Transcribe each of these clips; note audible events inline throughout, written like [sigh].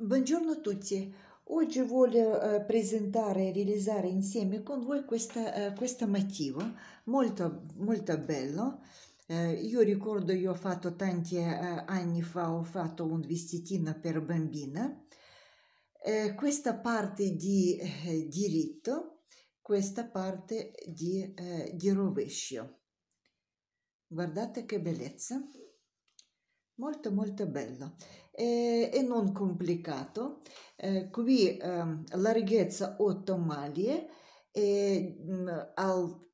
Buongiorno a tutti. Oggi voglio eh, presentare e realizzare insieme con voi questa, eh, questo motivo molto, molto bello. Eh, io ricordo, io ho fatto tanti eh, anni fa, ho fatto un vestitino per bambina. Eh, questa parte di eh, diritto, questa parte di, di rovescio. Guardate che bellezza molto molto bello eh, e non complicato eh, qui ehm, mm, eh, larghezza 8 maglie e mh, al,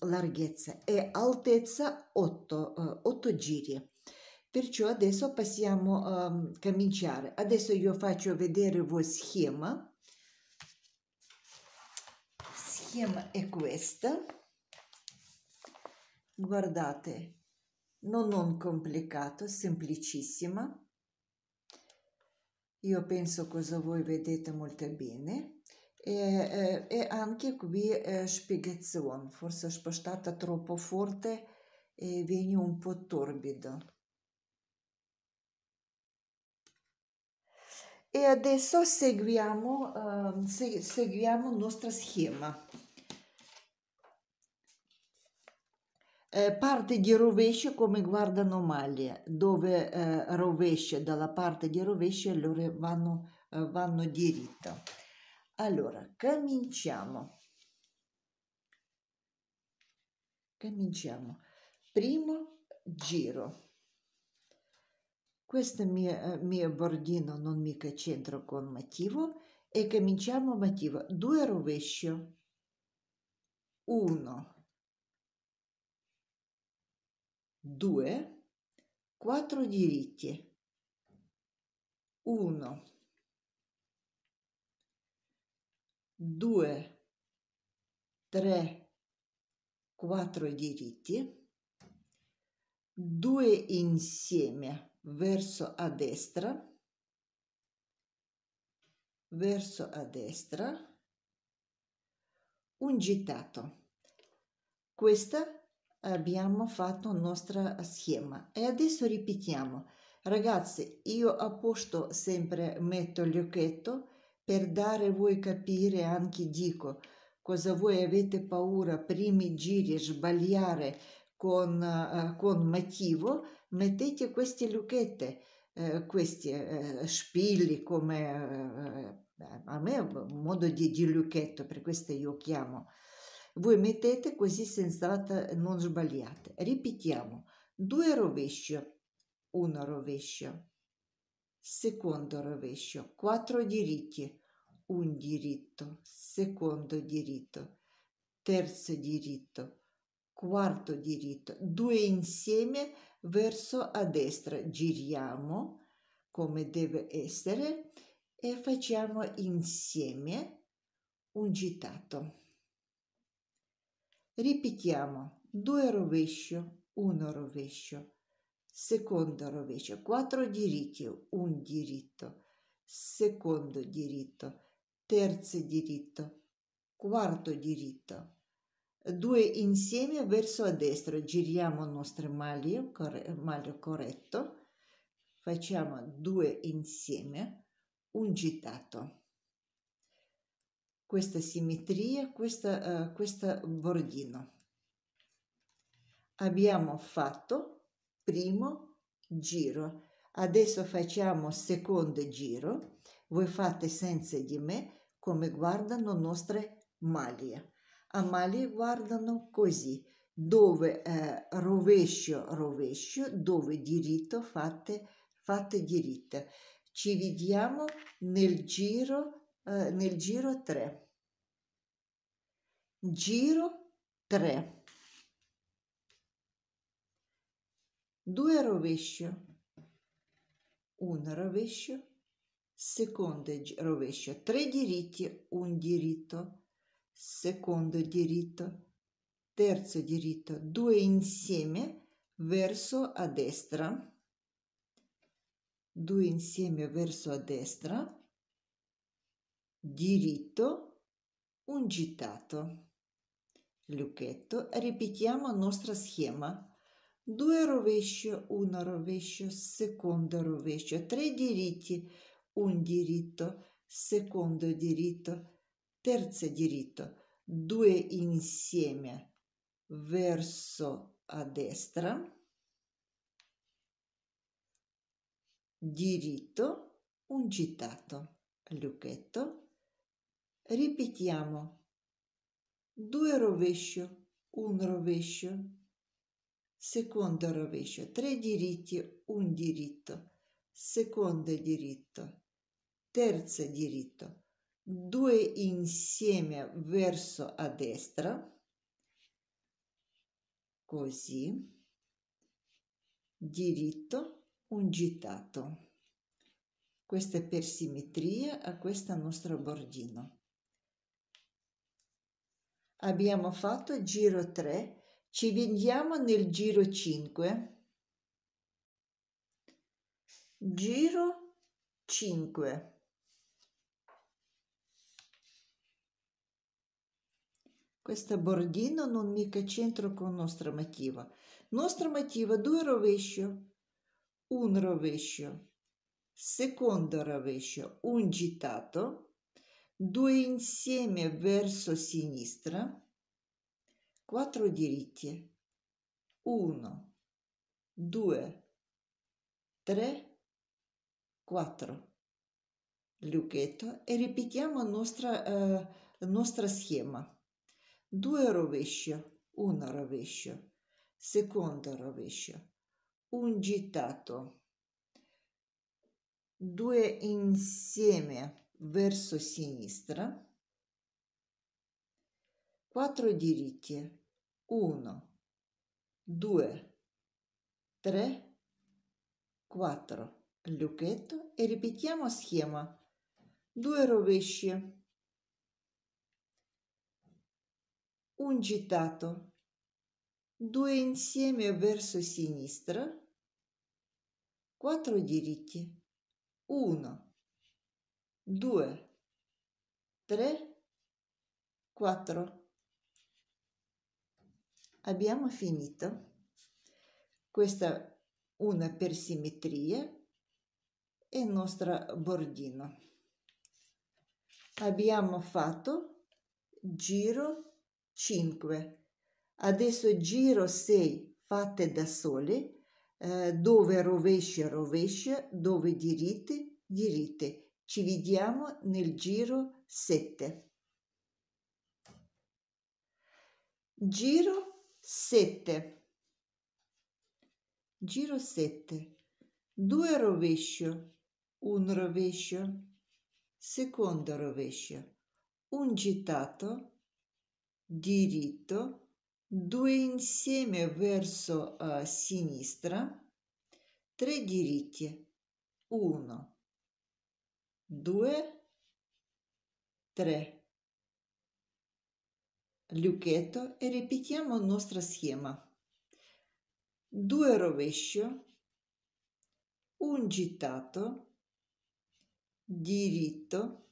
larghezza e altezza 8, 8 giri perciò adesso possiamo ehm, cominciare adesso io faccio vedere voi schema schema è questa guardate non un complicato, semplicissima. Io penso cosa voi vedete molto bene. E, e anche qui eh, spiegazione, forse spostata troppo forte e viene un po' torbido. E adesso seguiamo, eh, se, seguiamo il nostro schema. Eh, parte di rovescio come guardano male, dove eh, rovescia dalla parte di rovescio allora vanno, eh, vanno diritta. Allora, cominciamo. Cominciamo. Primo giro. Questo mio, eh, mio bordino non mica centro con motivo e cominciamo motivo. Due rovescio. Uno. 2, Quattro diritti, 1, 2, 3, 4 diritti, 2 insieme verso a destra, verso a destra, un gittato. Questa abbiamo fatto nostra schema e adesso ripetiamo ragazzi io a posto sempre metto il lucchetto per dare voi capire anche dico cosa voi avete paura primi giri sbagliare con, uh, con motivo mettete queste lucchette uh, questi uh, spilli come a me modo di, di lucchetto per questo io chiamo voi mettete così senza non sbagliate. Ripetiamo. Due rovescio, uno rovescio, secondo rovescio, quattro diritti, un diritto, secondo diritto, terzo diritto, quarto diritto, due insieme verso a destra, giriamo come deve essere e facciamo insieme un gitato. Ripetiamo due rovescio, uno rovescio, secondo rovescio, quattro diritti, un diritto, secondo diritto, terzo diritto, quarto diritto. Due insieme verso a destra, giriamo il nostro maglio, corre, maglio corretto, facciamo due insieme, un gittato questa simmetria, questa, uh, eh, questo bordino. Abbiamo fatto primo giro, adesso facciamo secondo giro, voi fate senza di me come guardano nostre maglie. A maglie guardano così, dove eh, rovescio, rovescio, dove diritto fate, fate diritto. Ci vediamo nel giro eh, nel giro 3 giro 3 2 rovescio 1 rovescio secondo rovescio 3 diritti un diritto secondo diritto terzo diritto Due insieme verso a destra Due insieme verso a destra diritto, un gittato. Lucchetto, ripetiamo la nostra schema. Due rovescio, uno rovescio, secondo rovescio, tre diritti, un diritto, secondo diritto, terzo diritto, due insieme verso a destra, diritto, un gittato, lucchetto, Ripetiamo. Due rovescio, un rovescio, secondo rovescio, tre diritti, un diritto, secondo diritto, terzo diritto, due insieme verso a destra, così, diritto, un gittato. Questa è per simmetria a questo nostro bordino. Abbiamo fatto giro 3, ci vediamo nel giro 5. Giro 5. Questa bordino non mica c'entra con nostra mativa. Nostra mativa due rovescio, un rovescio, secondo rovescio, un gitato, due insieme verso sinistra, quattro diritti, uno, due, tre, quattro. lucchetto e ripetiamo nostra, eh, nostra schema. Due rovescio, 1 rovescio, secondo rovescio, un gittato, due insieme verso sinistra, 4 diritti, 1, 2, 3, 4, lucchetto e ripetiamo schema, 2 rovesci, un gitato, 2 insieme verso sinistra, 4 diritti, 1, 2, 3, 4. Abbiamo finito. Questa una per simmetria e il nostro bordino. Abbiamo fatto giro 5. Adesso giro 6 fatte da sole, eh, dove rovescia rovescia, dove diritti diritti ci vediamo nel giro 7. Giro 7. Giro 7. Due rovescio, un rovescio, secondo rovescio, un gittato, diritto, due insieme verso uh, sinistra, tre diritti, uno, due, tre. Lucchetto e ripetiamo il nostro schema. Due rovescio, un gittato, diritto,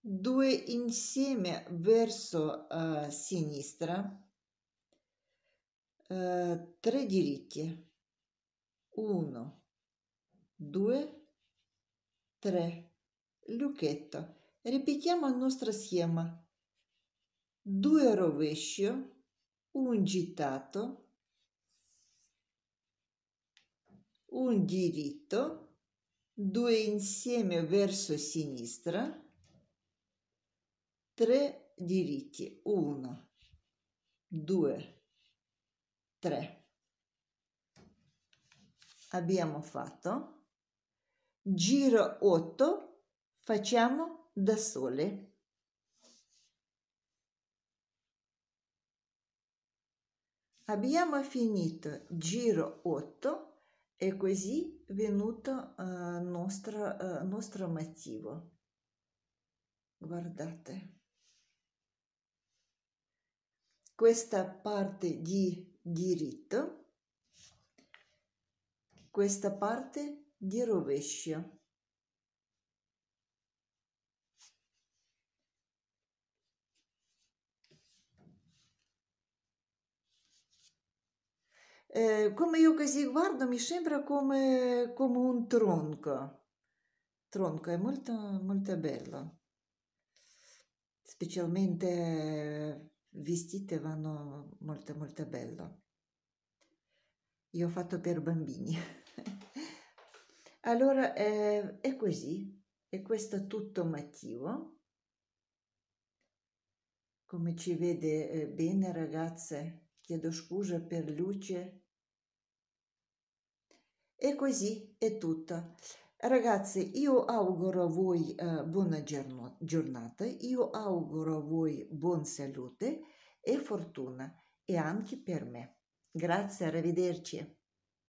due insieme verso uh, sinistra, 3 uh, eh, diritti, 1, 2, 3 lucchetto. Ripetiamo la nostra schema. Due rovescio, un gittato, un diritto, due insieme verso sinistra, tre diritti, Uno, due, tre. Abbiamo fatto giro 8 Facciamo da sole. Abbiamo finito giro 8 e così venuto eh, nostra, eh, nostro motivo. Guardate. Questa parte di diritto, questa parte di rovescio. Eh, come io così guardo mi sembra come, come un tronco. Tronco è molto, molto bello. Specialmente eh, vestite vanno molto, molto bello. Io ho fatto per bambini. [laughs] allora eh, è così. E questo tutto motivo. Come ci vede eh, bene ragazze, chiedo scusa per luce e così è tutto. Ragazzi, io auguro a voi eh, buona giornata, io auguro a voi buon salute e fortuna, e anche per me. Grazie, arrivederci.